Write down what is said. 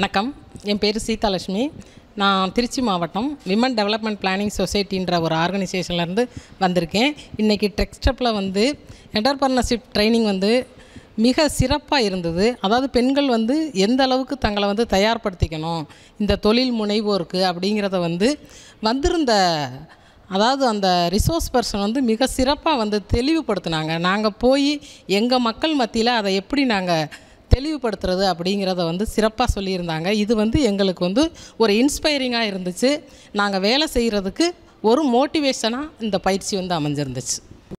வணக்கம் என் பேர் சீதாலட்சுமி நான் திருச்சி மாவட்டம் விமன் டெவலப்மெண்ட் பிளானிங் சொசைட்டின்ற ஒரு ஆர்கனைசேஷன்லேருந்து வந்திருக்கேன் இன்றைக்கி டெக்ஸ்டப்பில் வந்து என்டர்பர்னர்ஷிப் ட்ரைனிங் வந்து மிக சிறப்பாக இருந்தது அதாவது பெண்கள் வந்து எந்த அளவுக்கு தங்களை வந்து தயார்படுத்திக்கணும் இந்த தொழில் முனைவோருக்கு அப்படிங்கிறத வந்து வந்திருந்த அதாவது அந்த ரிசோர்ஸ் பர்சன் வந்து மிக சிறப்பாக வந்து தெளிவுபடுத்தினாங்க நாங்கள் போய் எங்கள் மக்கள் மத்தியில் அதை எப்படி நாங்கள் தெளிவுபடுத்துறது அப்படிங்கிறத வந்து சிறப்பாக சொல்லியிருந்தாங்க இது வந்து எங்களுக்கு வந்து ஒரு இன்ஸ்பைரிங்காக இருந்துச்சு நாங்கள் வேலை செய்கிறதுக்கு ஒரு மோட்டிவேஷனாக இந்த பயிற்சி வந்து அமைஞ்சிருந்துச்சு